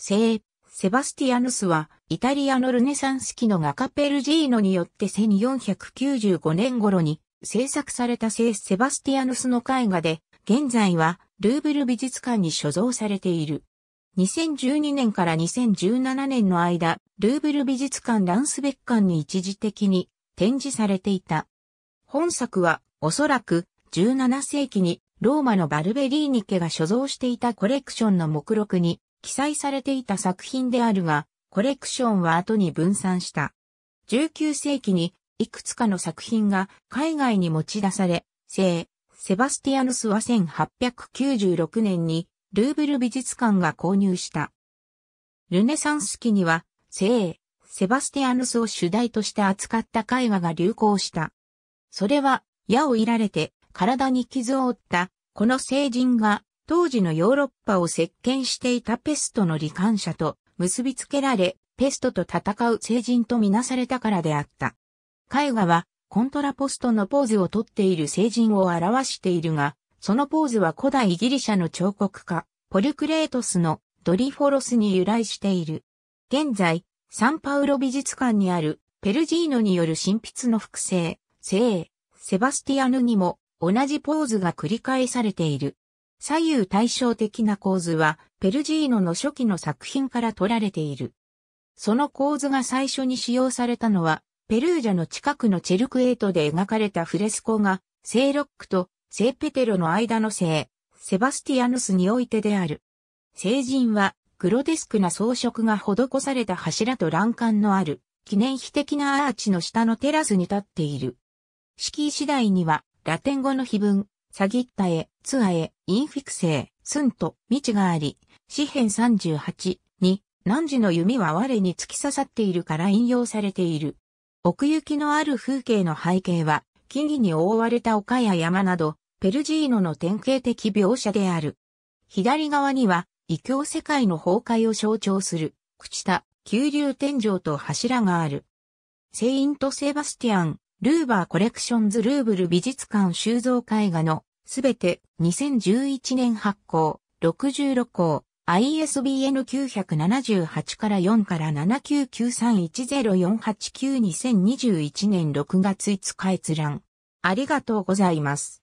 聖、セバスティアヌスは、イタリアのルネサンス期のガカペルジーノによって1495年頃に制作された聖セバスティアヌスの絵画で、現在はルーブル美術館に所蔵されている。2012年から2017年の間、ルーブル美術館ランスベッカンに一時的に展示されていた。本作はおそらく17世紀にローマのバルベリーニ家が所蔵していたコレクションの目録に記載されていた作品であるが、コレクションは後に分散した。19世紀にいくつかの作品が海外に持ち出され、聖、セバスティアヌスは1896年にルーブル美術館が購入した。ルネサンス期には、聖、セバスティアヌスを主題として扱った絵画が流行した。それは、矢を射られて体に傷を負った、この聖人が当時のヨーロッパを席巻していたペストの罹患者と結びつけられ、ペストと戦う聖人とみなされたからであった。絵画は、コントラポストのポーズをとっている聖人を表しているが、そのポーズは古代ギリシャの彫刻家、ポルクレートスのドリフォロスに由来している。現在、サンパウロ美術館にあるペルジーノによる神筆の複製、聖、セバスティアヌにも同じポーズが繰り返されている。左右対称的な構図は、ペルジーノの初期の作品から取られている。その構図が最初に使用されたのは、ペルージャの近くのチェルクエートで描かれたフレスコが、聖ロックと聖ペテロの間の聖、セバスティアヌスにおいてである。聖人は、グロデスクな装飾が施された柱と欄干のある、記念碑的なアーチの下のテラスに立っている。式次第には、ラテン語の碑文、サギッタへ、ツアエ、インフィクセイ、スンと、未知があり、詩編38、に、汝の弓は我に突き刺さっているから引用されている。奥行きのある風景の背景は、木々に覆われた丘や山など、ペルジーノの典型的描写である。左側には、異教世界の崩壊を象徴する、朽ちた、急流天井と柱がある。セイント・セバスティアン、ルーバーコレクションズ・ルーブル美術館収蔵絵画のすべて2011年発行、66項、ISBN 978から4から7 9 9 3 1 0 4 8 9 2 0 2 1年6月5日閲覧。ありがとうございます。